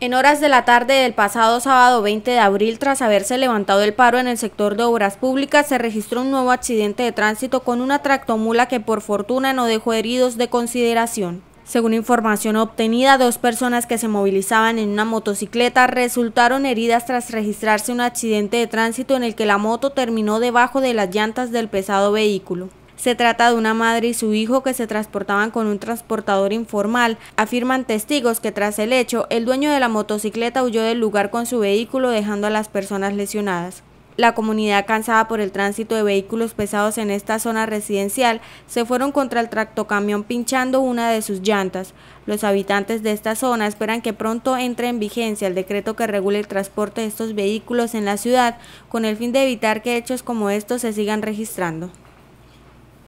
En horas de la tarde del pasado sábado 20 de abril, tras haberse levantado el paro en el sector de obras públicas, se registró un nuevo accidente de tránsito con una tractomula que por fortuna no dejó heridos de consideración. Según información obtenida, dos personas que se movilizaban en una motocicleta resultaron heridas tras registrarse un accidente de tránsito en el que la moto terminó debajo de las llantas del pesado vehículo. Se trata de una madre y su hijo que se transportaban con un transportador informal. Afirman testigos que tras el hecho, el dueño de la motocicleta huyó del lugar con su vehículo dejando a las personas lesionadas. La comunidad, cansada por el tránsito de vehículos pesados en esta zona residencial, se fueron contra el tractocamión pinchando una de sus llantas. Los habitantes de esta zona esperan que pronto entre en vigencia el decreto que regule el transporte de estos vehículos en la ciudad, con el fin de evitar que hechos como estos se sigan registrando.